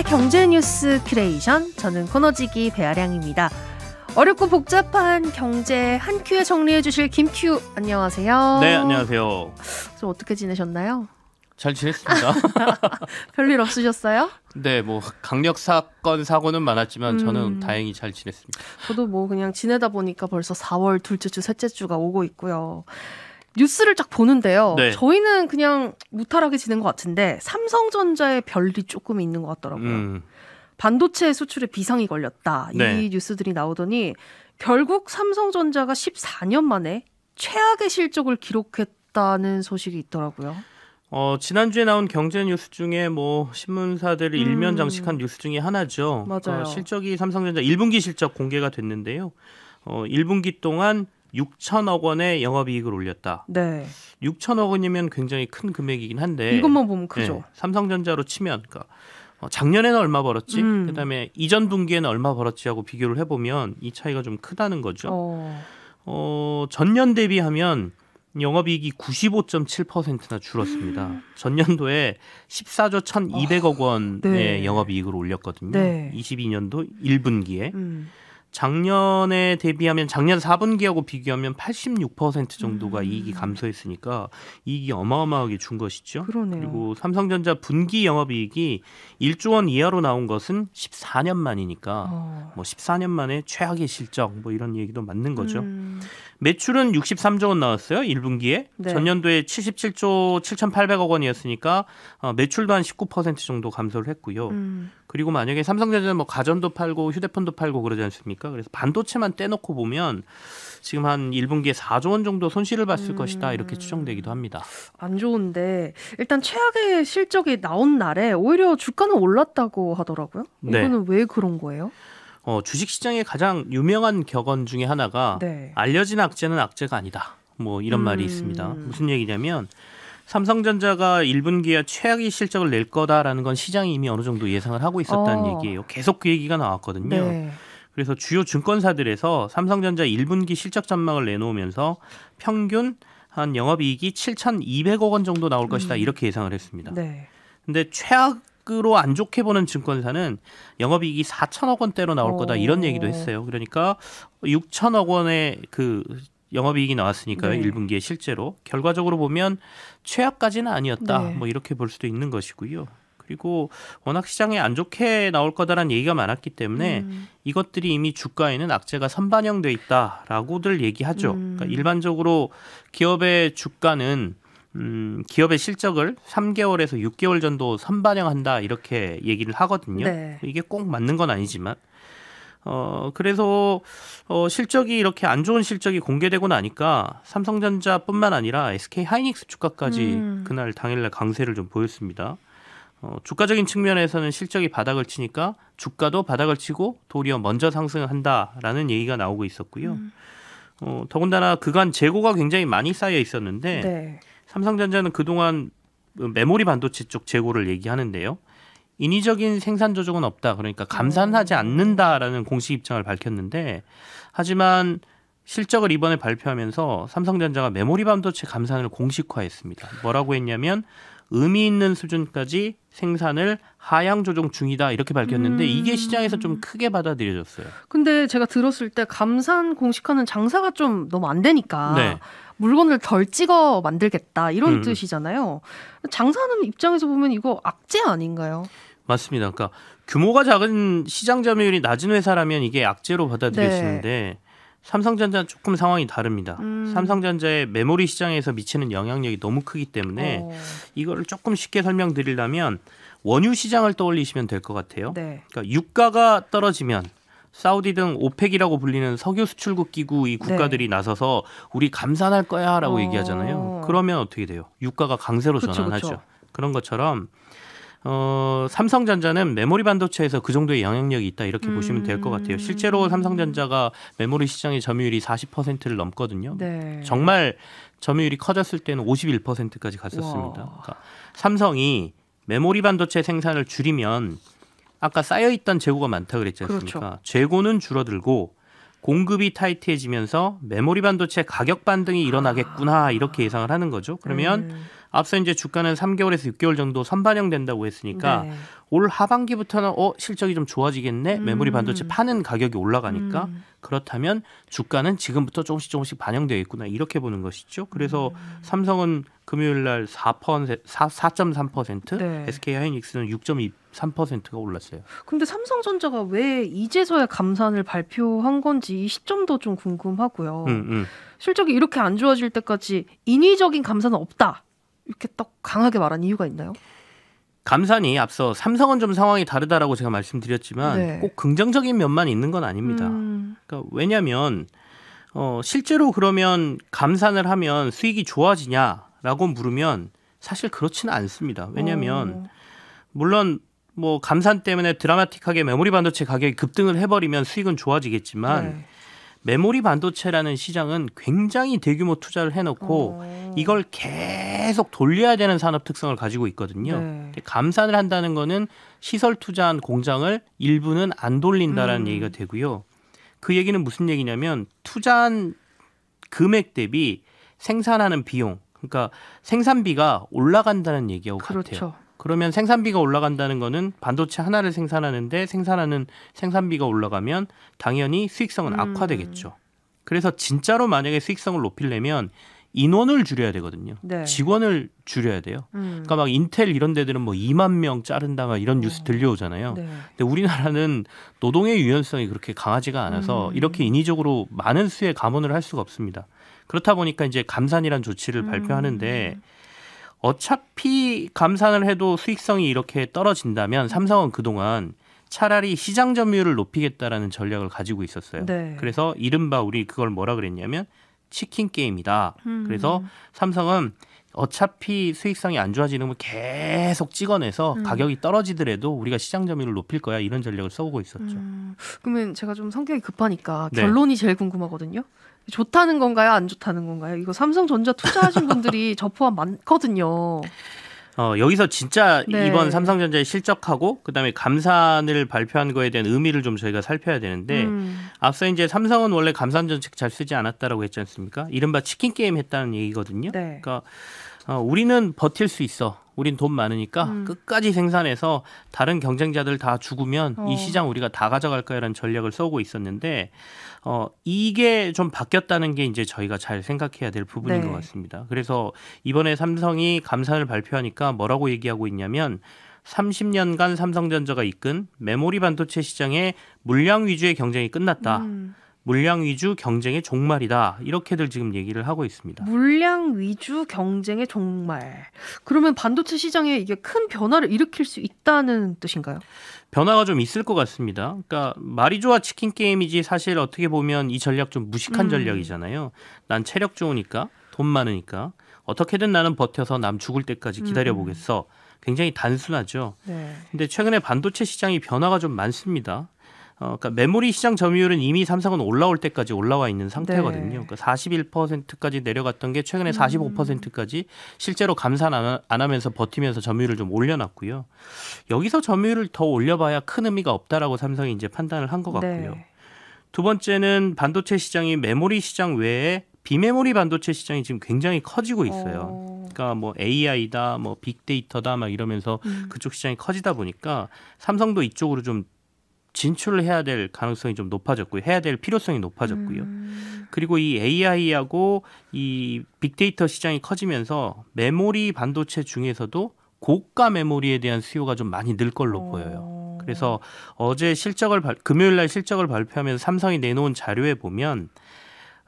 네, 경제 뉴스 큐레이션 저는 코너지기 배아량입니다. 어렵고 복잡한 경제 한 큐에 정리해 주실 김큐 안녕하세요. 네, 안녕하세요. 좀 어떻게 지내셨나요? 잘 지냈습니다. 별일 없으셨어요? 네, 뭐 강력 사건 사고는 많았지만 저는 음. 다행히 잘 지냈습니다. 저도 뭐 그냥 지내다 보니까 벌써 4월 둘째 주, 셋째 주가 오고 있고요. 뉴스를 쫙 보는데요. 네. 저희는 그냥 무탈하게 지낸 것 같은데 삼성전자의 별이 조금 있는 것 같더라고요. 음. 반도체 수출에 비상이 걸렸다. 네. 이 뉴스들이 나오더니 결국 삼성전자가 14년 만에 최악의 실적을 기록했다는 소식이 있더라고요. 어, 지난주에 나온 경제 뉴스 중에 뭐 신문사들이 음. 일면 장식한 뉴스 중에 하나죠. 어, 맞아요. 어, 실적이 삼성전자 1분기 실적 공개가 됐는데요. 어, 1분기 동안 6천억 원의 영업이익을 올렸다. 네. 6천억 원이면 굉장히 큰 금액이긴 한데 이것만 보면 크죠. 네, 삼성전자로 치면 그니까 어, 작년에는 얼마 벌었지? 음. 그다음에 이전 분기에는 얼마 벌었지 하고 비교를 해보면 이 차이가 좀 크다는 거죠. 어, 어 전년 대비하면 영업이익이 95.7%나 줄었습니다. 음. 전년도에 14조 1,200억 아, 원의 어, 네. 영업이익을 올렸거든요. 네. 22년도 1분기에. 음. 작년에 대비하면 작년 4분기하고 비교하면 86% 정도가 음. 이익이 감소했으니까 이익이 어마어마하게 준 것이죠. 그러네요. 그리고 삼성전자 분기 영업이익이 1조 원 이하로 나온 것은 14년 만이니까 어. 뭐 14년 만에 최악의 실적 뭐 이런 얘기도 맞는 거죠. 음. 매출은 63조 원 나왔어요. 1분기에 네. 전년도에 77조 7,800억 원이었으니까 어, 매출도 한 19% 정도 감소를 했고요. 음. 그리고 만약에 삼성전자는 뭐 가전도 팔고 휴대폰도 팔고 그러지 않습니까? 그래서 반도체만 떼놓고 보면 지금 한 1분기에 4조 원 정도 손실을 봤을 음... 것이다 이렇게 추정되기도 합니다. 안 좋은데 일단 최악의 실적이 나온 날에 오히려 주가는 올랐다고 하더라고요. 네. 이거는 왜 그런 거예요? 어, 주식시장의 가장 유명한 격언 중에 하나가 네. 알려진 악재는 악재가 아니다. 뭐 이런 음... 말이 있습니다. 무슨 얘기냐면 삼성전자가 1분기에 최악의 실적을 낼 거다라는 건 시장이 이미 어느 정도 예상을 하고 있었다는 어. 얘기예요. 계속 그 얘기가 나왔거든요. 네. 그래서 주요 증권사들에서 삼성전자 1분기 실적 전망을 내놓으면서 평균 한 영업이익이 7,200억 원 정도 나올 것이다 음. 이렇게 예상을 했습니다. 네. 근데 최악으로 안 좋게 보는 증권사는 영업이익이 4천억 원대로 나올 거다 오. 어. 이런 얘기도 했어요. 그러니까 6천억 원의 그 영업이익이 나왔으니까요. 네. 1분기에 실제로 결과적으로 보면 최악까지는 아니었다. 네. 뭐 이렇게 볼 수도 있는 것이고요. 그리고 워낙 시장에 안 좋게 나올 거다라는 얘기가 많았기 때문에 음. 이것들이 이미 주가에는 악재가 선반영돼 있다라고들 얘기하죠. 음. 그러니까 일반적으로 기업의 주가는 음, 기업의 실적을 3개월에서 6개월 정도 선반영한다 이렇게 얘기를 하거든요. 네. 이게 꼭 맞는 건 아니지만 어, 그래서 어, 실적이 이렇게 안 좋은 실적이 공개되고 나니까 삼성전자뿐만 아니라 SK 하이닉스 주가까지 음. 그날 당일날 강세를 좀 보였습니다. 어, 주가적인 측면에서는 실적이 바닥을 치니까 주가도 바닥을 치고 도리어 먼저 상승한다라는 얘기가 나오고 있었고요. 음. 어, 더군다나 그간 재고가 굉장히 많이 쌓여 있었는데 네. 삼성전자는 그동안 메모리 반도체 쪽 재고를 얘기하는데요. 인위적인 생산 조정은 없다. 그러니까 감산하지 음. 않는다라는 공식 입장을 밝혔는데 하지만 실적을 이번에 발표하면서 삼성전자가 메모리 반도체 감산을 공식화했습니다. 뭐라고 했냐면 의미 있는 수준까지 생산을 하향 조정 중이다 이렇게 밝혔는데 음. 이게 시장에서 좀 크게 받아들여졌어요. 근데 제가 들었을 때 감산 공식화는 장사가 좀 너무 안 되니까 네. 물건을 덜 찍어 만들겠다 이런 음. 뜻이잖아요. 장사하는 입장에서 보면 이거 악재 아닌가요? 맞습니다. 그러니까 규모가 작은 시장 점유율이 낮은 회사라면 이게 악재로 받아들여지는데 네. 삼성전자는 조금 상황이 다릅니다. 음. 삼성전자의 메모리 시장에서 미치는 영향력이 너무 크기 때문에 어. 이거를 조금 쉽게 설명드리려면 원유 시장을 떠올리시면 될 것 같아요. 네. 그러니까 유가가 떨어지면 사우디 등 오펙이라고 불리는 석유 수출국 기구 이 국가들이 네. 나서서 우리 감산할 거야라고 어... 얘기하잖아요. 그러면 어떻게 돼요? 유가가 강세로 그쵸, 전환하죠. 그쵸. 그런 것처럼 어, 삼성전자는 메모리 반도체에서 그 정도의 영향력이 있다 이렇게 음. 보시면 될 것 같아요. 실제로 삼성전자가 메모리 시장의 점유율이 40%를 넘거든요. 네. 정말 점유율이 커졌을 때는 51%까지 갔었습니다. 그러니까 삼성이 메모리 반도체 생산을 줄이면 아까 쌓여 있던 재고가 많다 그랬지 않습니까? 그렇죠. 재고는 줄어들고 공급이 타이트해지면서 메모리 반도체 가격 반등이 일어나겠구나 아. 이렇게 예상을 하는 거죠. 그러면 음. 앞서 이제 주가는 3개월에서 6개월 정도 선반영된다고 했으니까 네. 올 하반기부터는 어 실적이 좀 좋아지겠네 메모리 음. 반도체 파는 가격이 올라가니까 음. 그렇다면 주가는 지금부터 조금씩 조금씩 반영되어있구나 이렇게 보는 것이죠. 그래서 음. 삼성은 금요일 날 4%, 4.3%, 네. SK 하이닉스는 6.3%가 올랐어요. 근데 삼성전자가 왜 이제서야 감산을 발표한 건지 이 시점도 좀 궁금하고요. 음, 음. 실적이 이렇게 안 좋아질 때까지 인위적인 감산은 없다. 이렇게 딱 강하게 말한 이유가 있나요? 감산이 앞서 삼성은 좀 상황이 다르다라고 제가 말씀드렸지만 네. 꼭 긍정적인 면만 있는 건 아닙니다. 음. 그러니까 왜냐하면 어, 실제로 그러면 감산을 하면 수익이 좋아지냐라고 물으면 사실 그렇지는 않습니다. 왜냐하면 오. 어. 물론 뭐 감산 때문에 드라마틱하게 메모리 반도체 가격이 급등을 해버리면 수익은 좋아지겠지만 네. 메모리 반도체라는 시장은 굉장히 대규모 투자를 해놓고 오. 어. 이걸 계속 돌려야 되는 산업 특성을 가지고 있거든요. 네. 감산을 한다는 거는 시설 투자한 공장을 일부는 안 돌린다라는 음. 얘기가 되고요. 그 얘기는 무슨 얘기냐면 투자한 금액 대비 생산하는 비용, 그러니까 생산비가 올라간다는 얘기하고 그렇죠. 같아요. 그러면 생산비가 올라간다는 거는 반도체 하나를 생산하는데 생산하는 생산비가 올라가면 당연히 수익성은 음. 악화되겠죠. 그래서 진짜로 만약에 수익성을 높이려면 인원을 줄여야 되거든요. 네. 직원을 줄여야 돼요. 음. 그러니까 막 인텔 이런 데들은 뭐 2만 명 자른다 막 이런 네. 뉴스 들려오잖아요. 네. 근데 우리나라는 노동의 유연성이 그렇게 강하지가 않아서 음. 이렇게 인위적으로 많은 수의 감원을 할 수가 없습니다. 그렇다 보니까 이제 감산이란 조치를 음. 발표하는데 음. 어차피 감산을 해도 수익성이 이렇게 떨어진다면 삼성은 그동안 차라리 시장 점유율을 높이겠다라는 전략을 가지고 있었어요. 네. 그래서 이른바 우리 그걸 뭐라 그랬냐면 치킨 게임이다. 음. 그래서 삼성은 어차피 수익성이 안 좋아지는 걸 계속 찍어내서 음. 가격이 떨어지더라도 우리가 시장 점유율을 높일 거야 이런 전략을 써오고 있었죠. 음. 그러면 제가 좀 성격이 급하니까 네. 결론이 제일 궁금하거든요. 좋다는 건가요? 안 좋다는 건가요? 이거 삼성전자 투자하신 분들이 저 포함 많거든요. 어, 여기서 진짜 네. 이번 삼성전자의 실적하고 그다음에 감산을 발표한 거에 대한 의미를 좀 저희가 살펴야 되는데 음. 앞서 이제 삼성은 원래 감산 정책 잘 쓰지 않았다라고 했지 않습니까? 이른바 치킨 게임 했다는 얘기거든요. 네. 그러니까 어, 우리는 버틸 수 있어. 우린 돈 많으니까 음. 끝까지 생산해서 다른 경쟁자들 다 죽으면 어. 이 시장 우리가 다 가져갈 거야라는 전략을 써오고 있었는데 어 이게 좀 바뀌었다는 게 이제 저희가 잘 생각해야 될 부분인 네. 것 같습니다. 그래서 이번에 삼성이 감산을 발표하니까 뭐라고 얘기하고 있냐면 30년간 삼성전자가 이끈 메모리 반도체 시장의 물량 위주의 경쟁이 끝났다. 음. 물량 위주 경쟁의 종말이다. 이렇게들 지금 얘기를 하고 있습니다. 물량 위주 경쟁의 종말. 그러면 반도체 시장에 이게 큰 변화를 일으킬 수 있다는 뜻인가요? 변화가 좀 있을 것 같습니다. 그러니까 말이 좋아 치킨 게임이지 사실 어떻게 보면 이 전략 좀 무식한 음. 전략이잖아요. 난 체력 좋으니까 돈 많으니까 어떻게든 나는 버텨서 남 죽을 때까지 기다려 음. 보겠어. 음. 굉장히 단순하죠. 네. 근데 최근에 반도체 시장이 변화가 좀 많습니다. 어, 그러니까 메모리 시장 점유율은 이미 삼성은 올라올 때까지 올라와 있는 상태거든요. 네. 그러니까 41%까지 내려갔던 게 최근에 45%까지 음. 실제로 감산 안, 하면서 버티면서 점유율을 좀 올려놨고요. 여기서 점유율을 더 올려봐야 큰 의미가 없다라고 삼성이 이제 판단을 한것 네. 같고요. 네. 두 번째는 반도체 시장이 메모리 시장 외에 비메모리 반도체 시장이 지금 굉장히 커지고 있어요. 어. 그러니까 뭐 AI다, 뭐 빅데이터다 막 이러면서 음. 그쪽 시장이 커지다 보니까 삼성도 이쪽으로 좀 진출을 해야 될 가능성이 좀 높아졌고요. 해야 될 필요성이 높아졌고요. 음. 그리고 이 AI하고 이 빅데이터 시장이 커지면서 메모리 반도체 중에서도 고가 메모리에 대한 수요가 좀 많이 늘 걸로 보여요. 어. 그래서 어제 실적을 금요일 날 실적을 발표하면서 삼성이 내놓은 자료에 보면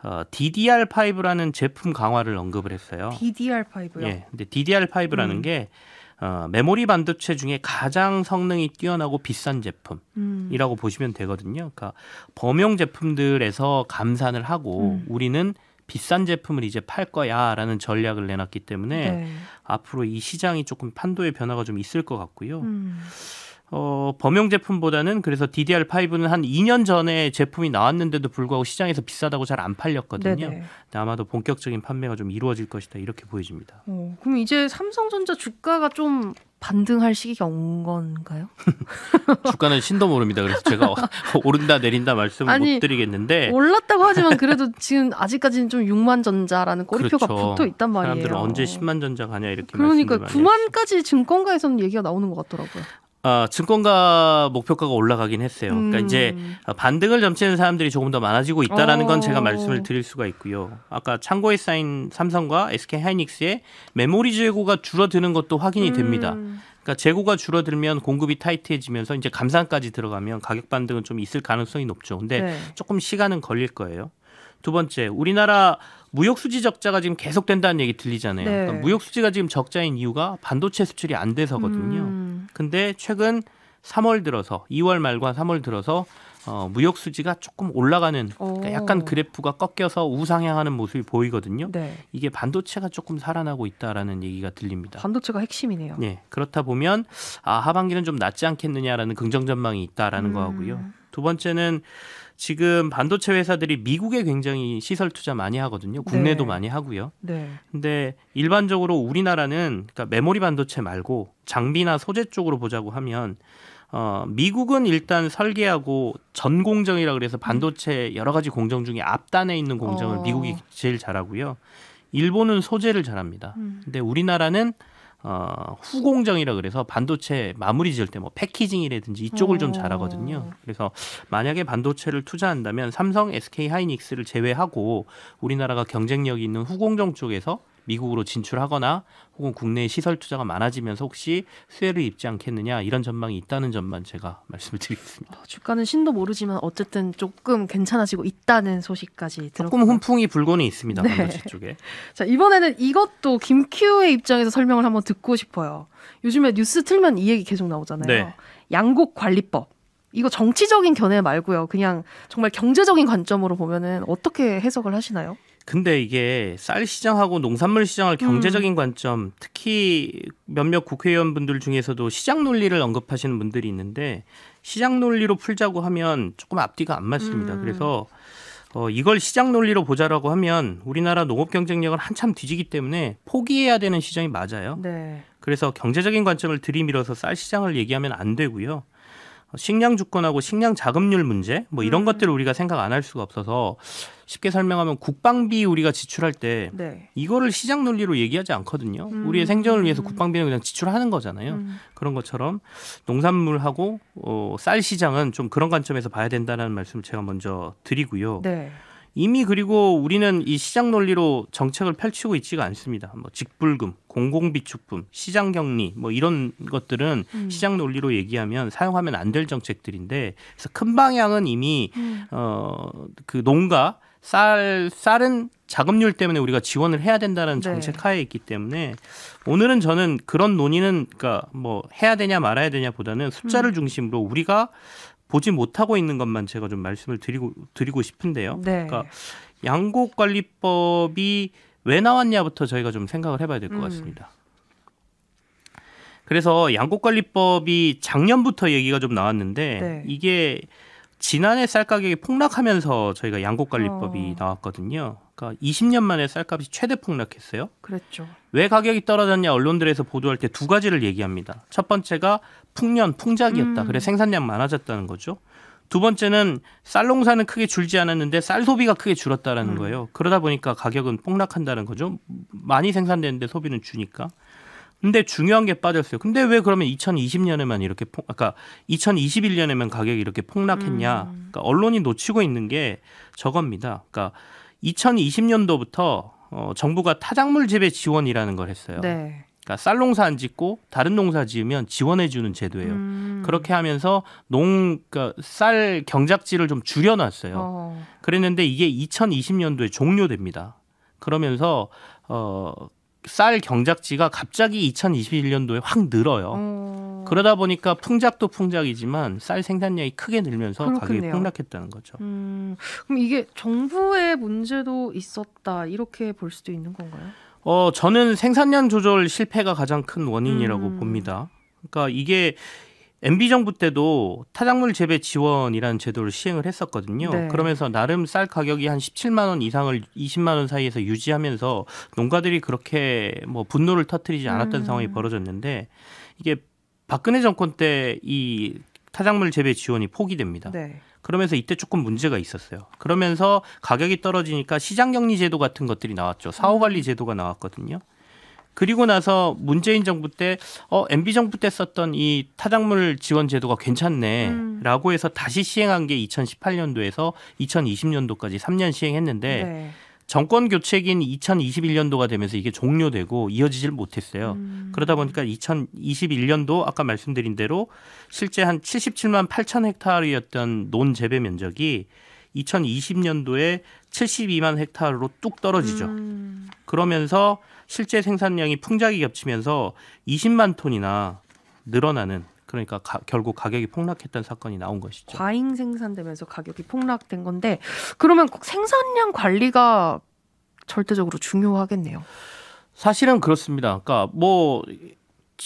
어, DDR5라는 제품 강화를 언급을 했어요. DDR5요? 예. 근데 DDR5라는 음. 게 어, 메모리 반도체 중에 가장 성능이 뛰어나고 비싼 제품이라고 음. 보시면 되거든요. 그러니까 범용 제품들에서 감산을 하고 음. 우리는 비싼 제품을 이제 팔 거야라는 전략을 내놨기 때문에 네. 앞으로 이 시장이 조금 판도의 변화가 좀 있을 것 같고요. 음. 어, 범용 제품보다는 그래서 DDR5는 한 2년 전에 제품이 나왔는데도 불구하고 시장에서 비싸다고 잘 안 팔렸거든요. 네네. 아마도 본격적인 판매가 좀 이루어질 것이다 이렇게 보여집니다. 어, 그럼 이제 삼성전자 주가가 좀 반등할 시기가 온 건가요? 주가는 신도 모릅니다. 그래서 제가 오른다 내린다 말씀을 아니, 못 드리겠는데 올랐다고 하지만 그래도 지금 아직까지는 좀 6만 전자라는 꼬리표가 그렇죠. 붙어 있단 말이에요. 사람들은 언제 10만 전자 가냐 이렇게 그러니까 9만까지 증권가에서는 얘기가 나오는 것 같더라고요. 아, 증권가 목표가가 올라가긴 했어요. 그러니까 음. 이제 반등을 점치는 사람들이 조금 더 많아지고 있다라는 건 제가 어. 말씀을 드릴 수가 있고요. 아까 창고에 쌓인 삼성과 SK 하이닉스의 메모리 재고가 줄어드는 것도 확인이 음. 됩니다. 그러니까 재고가 줄어들면 공급이 타이트해지면서 이제 감산까지 들어가면 가격 반등은 좀 있을 가능성이 높죠. 근데 네. 조금 시간은 걸릴 거예요. 두 번째, 우리나라 무역 수지 적자가 지금 계속된다는 얘기 들리잖아요. 네. 그러니까 무역 수지가 지금 적자인 이유가 반도체 수출이 안 돼서거든요. 음. 근데 최근 3월 들어서 2월 말과 3월 들어서 어, 무역 수지가 조금 올라가는 그러니까 약간 그래프가 꺾여서 우상향하는 모습이 보이거든요. 네. 이게 반도체가 조금 살아나고 있다라는 얘기가 들립니다. 반도체가 핵심이네요. 네, 그렇다 보면 아 하반기는 좀 낫지 않겠느냐라는 긍정 전망이 있다라는 음. 거하고요. 두 번째는 지금 반도체 회사들이 미국에 굉장히 시설 투자 많이 하거든요. 국내도 네. 많이 하고요. 네. 근데 일반적으로 우리나라는 그러니까 메모리 반도체 말고 장비나 소재 쪽으로 보자고 하면 어, 미국은 일단 설계하고 전공정이라 그래서 반도체 여러 가지 공정 중에 앞단에 있는 공정을 어. 미국이 제일 잘하고요. 일본은 소재를 잘합니다. 음. 근데 우리나라는 어, 후공정이라 그래서 반도체 마무리 지을 때뭐 패키징이라든지 이쪽을 오. 좀 어. 잘하거든요. 그래서 만약에 반도체를 투자한다면 삼성, SK 하이닉스를 제외하고 우리나라가 경쟁력 있는 후공정 쪽에서 미국으로 진출하거나 혹은 국내 시설 투자가 많아지면서 혹시 수혜를 입지 않겠느냐 이런 전망이 있다는 점만 제가 말씀을 드리겠습니다. 어, 주가는 신도 모르지만 어쨌든 조금 괜찮아지고 있다는 소식까지 들었고 조금 훈풍이 불고는 있습니다. 네. 반도체 쪽에. 자 이번에는 이것도 김큐의 입장에서 설명을 한번 듣고 싶어요. 요즘에 뉴스 틀면 이 얘기 계속 나오잖아요. 네. 양곡 관리법. 이거 정치적인 견해 말고요. 그냥 정말 경제적인 관점으로 보면은 어떻게 해석을 하시나요? 근데 이게 쌀 시장하고 농산물 시장을 음. 경제적인 음. 관점, 특히 몇몇 국회의원분들 중에서도 시장 논리를 언급하시는 분들이 있는데 시장 논리로 풀자고 하면 조금 앞뒤가 안 맞습니다. 음. 그래서 어, 이걸 시장 논리로 보자라고 하면 우리나라 농업 경쟁력을 한참 뒤지기 때문에 포기해야 되는 시장이 맞아요. 네. 그래서 경제적인 관점을 들이밀어서 쌀 시장을 얘기하면 안 되고요. 식량 주권하고 식량 자금률 문제 뭐 이런 음. 것들을 우리가 생각 안 할 수가 없어서 쉽게 설명하면 국방비 우리가 지출할 때 네. 이거를 시장 논리로 얘기하지 않거든요. 음. 우리의 생존을 위해서 음. 국방비는 그냥 지출하는 거잖아요. 음. 그런 것처럼 농산물하고 어, 쌀 시장은 좀 그런 관점에서 봐야 된다는 말씀을 제가 먼저 드리고요. 네. 이미 그리고 우리는 이 시장 논리로 정책을 펼치고 있지가 않습니다. 뭐 직불금, 공공비축품 시장격리 뭐 이런 것들은 음. 시장 논리로 얘기하면 사용하면 안 될 정책들인데 그래서 큰 방향은 이미 음. 어그 농가 쌀 쌀은 자급률 때문에 우리가 지원을 해야 된다는 정책하에 네. 있기 때문에 오늘은 저는 그런 논의는 그러니까 뭐 해야 되냐 말아야 되냐보다는 숫자를 음. 중심으로 우리가 보지 못하고 있는 것만 제가 좀 말씀을 드리고 드리고 싶은데요. 네. 그러니까 양곡관리법이 왜 나왔냐부터 저희가 좀 생각을 해봐야 될것 음. 같습니다. 음. 그래서 양곡관리법이 작년부터 얘기가 좀 나왔는데 네. 이게 지난해 쌀 가격이 폭락하면서 저희가 양곡관리법이 어. 나왔거든요. 그러니까 20년 만에 쌀값이 최대 폭락했어요. 그랬죠. 왜 가격이 떨어졌냐 언론들에서 보도할 때 두 가지를 얘기합니다. 첫 번째가 풍년 풍작이었다. 음. 그래 생산량 많아졌다는 거죠. 두 번째는 쌀 농사는 크게 줄지 않았는데 쌀 소비가 크게 줄었다라는 음. 거예요. 그러다 보니까 가격은 폭락한다는 거죠. 많이 생산되는데 소비는 주니까. 근데 중요한 게 빠졌어요. 근데 왜 그러면 2020년에만 이렇게 폭, 아까 2021년에만 가격이 이렇게 폭락했냐? 음. 그러니까 언론이 놓치고 있는 게 저겁니다. 그러니까 2020년도부터 어, 정부가 타작물 재배 지원이라는 걸 했어요. 네. 그러니까 쌀 농사 안 짓고 다른 농사 지으면 지원해 주는 제도예요. 음. 그렇게 하면서 농 그러니까 쌀 경작지를 좀 줄여 놨어요. 어. 그랬는데 이게 2020년도에 종료됩니다. 그러면서 어쌀 경작지가 갑자기 2021년도에 확 늘어요. 음... 그러다 보니까 풍작도 풍작이지만 쌀 생산량이 크게 늘면서 그렇겠네요. 가격이 폭락했다는 거죠. 음... 그럼 이게 정부의 문제도 있었다 이렇게 볼 수도 있는 건가요? 어 저는 생산량 조절 실패가 가장 큰 원인이라고 음... 봅니다. 그러니까 이게 MB 정부 때도 타작물 재배 지원이라는 제도를 시행을 했었거든요. 네. 그러면서 나름 쌀 가격이 한 17만 원 이상을 20만 원 사이에서 유지하면서 농가들이 그렇게 뭐 분노를 터트리지 않았던 음. 상황이 벌어졌는데 이게 박근혜 정권 때 이 타작물 재배 지원이 포기됩니다. 네. 그러면서 이때 조금 문제가 있었어요. 그러면서 가격이 떨어지니까 시장 격리 제도 같은 것들이 나왔죠. 사후 관리 음. 제도가 나왔거든요. 그리고 나서 문재인 정부 때 어, MB 정부 때 썼던 이 타당물 지원 제도가 괜찮네라고 음. 해서 다시 시행한 게 2018년도에서 2020년도까지 3년 시행했는데 네. 정권 교체인 기 2021년도가 되면서 이게 종료되고 이어지질 못했어요. 음. 그러다 보니까 2021년도 아까 말씀드린 대로 실제 한 77만 8천 헥타르였던 논 재배 면적이 2020년도에 72만 헥타르로 뚝 떨어지죠. 음. 그러면서 실제 생산량이 풍작이 겹치면서 20만 톤이나 늘어나는 그러니까 가, 결국 가격이 폭락했던 사건이 나온 것이죠. 과잉 생산되면서 가격이 폭락된 건데 그러면 생산량 관리가 절대적으로 중요하겠네요. 사실은 그렇습니다. 그러니까 뭐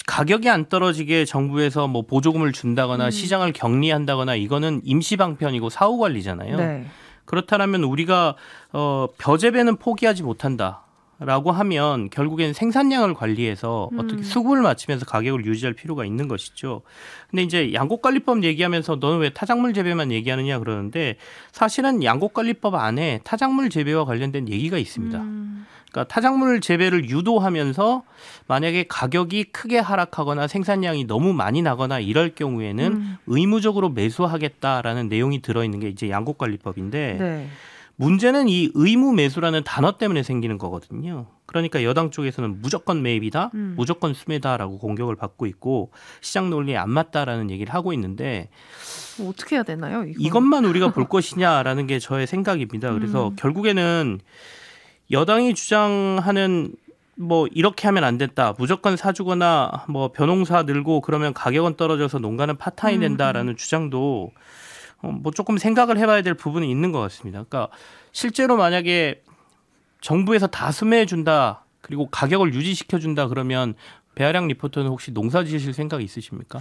가격이 안 떨어지게 정부에서 뭐 보조금을 준다거나 음. 시장을 격리한다거나 이거는 임시 방편이고 사후 관리잖아요. 네. 그렇다면 우리가 어, 벼재배는 포기하지 못한다. 라고 하면 결국엔 생산량을 관리해서 음. 어떻게 수급을 맞추면서 가격을 유지할 필요가 있는 것이죠. 근데 이제 양곡관리법 얘기하면서 너는 왜 타작물 재배만 얘기하느냐 그러는데 사실은 양곡관리법 안에 타작물 재배와 관련된 얘기가 있습니다. 음. 그러니까 타작물 재배를 유도하면서 만약에 가격이 크게 하락하거나 생산량이 너무 많이 나거나 이럴 경우에는 음. 의무적으로 매수하겠다라는 내용이 들어있는 게 이제 양곡관리법인데 네. 문제는 이 의무 매수라는 단어 때문에 생기는 거거든요. 그러니까 여당 쪽에서는 무조건 매입이다, 음. 무조건 수매다라고 공격을 받고 있고 시장 논리에 안 맞다라는 얘기를 하고 있는데 뭐 어떻게 해야 되나요? 이건? 이것만 우리가 볼 것이냐라는 게 저의 생각입니다. 그래서 음. 결국에는 여당이 주장하는 뭐 이렇게 하면 안된다 무조건 사주거나 뭐 변홍사 늘고 그러면 가격은 떨어져서 농가는 파탄이 음, 된다라는 음. 주장도 어, 뭐 조금 생각을 해봐야 될 부분이 있는 것 같습니다. 그러니까 실제로 만약에 정부에서 다 수매해 준다 그리고 가격을 유지시켜 준다 그러면 배아량 리포터는 혹시 농사 지으실 생각이 있으십니까?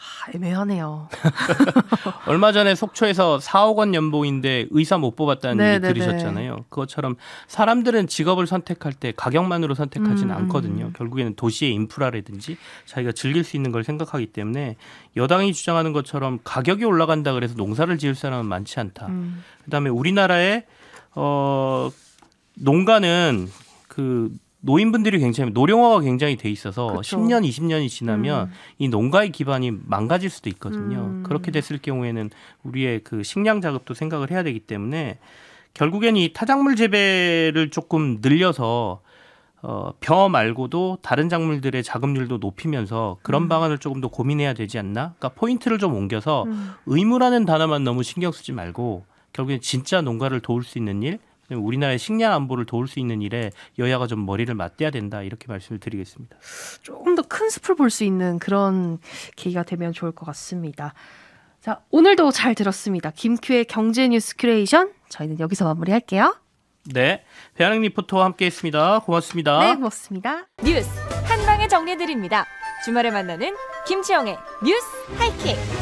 아, 애매하네요. 얼마 전에 속초에서 4억 원 연봉인데 의사 못 뽑았다는 얘기 네, 네, 들으셨잖아요. 네. 그것처럼 사람들은 직업을 선택할 때 가격만으로 선택하지는 음. 않거든요. 결국에는 도시의 인프라라든지 자기가 즐길 수 있는 걸 생각하기 때문에 여당이 주장하는 것처럼 가격이 올라간다 그래서 농사를 지을 사람은 많지 않다. 음. 그다음에 우리나라의 어 농가는 그 노인분들이 굉장히 노령화가 굉장히 돼 있어서 그쵸. 10년, 20년이 지나면 음. 이 농가의 기반이 망가질 수도 있거든요. 음. 그렇게 됐을 경우에는 우리의 그 식량 자급도 생각을 해야 되기 때문에 결국엔 이 타작물 재배를 조금 늘려서 어, 벼 말고도 다른 작물들의 자급률도 높이면서 그런 음. 방안을 조금 더 고민해야 되지 않나? 그러니까 포인트를 좀 옮겨서 음. 의무라는 단어만 너무 신경 쓰지 말고 결국엔 진짜 농가를 도울 수 있는 일 우리나라의 식량 안보를 도울 수 있는 일에 여야가 좀 머리를 맞대야 된다 이렇게 말씀을 드리겠습니다. 조금 더큰 숲을 볼 수 있는 그런 계기가 되면 좋을 것 같습니다. 자, 오늘도 잘 들었습니다. 김큐의 경제 뉴스 큐레이션 저희는 여기서 마무리할게요. 네, 배아랑 리포터와 함께했습니다. 고맙습니다. 네, 고맙습니다. 뉴스 한 방에 정리드립니다. 주말에 만나는 김치영의 뉴스 하이킥.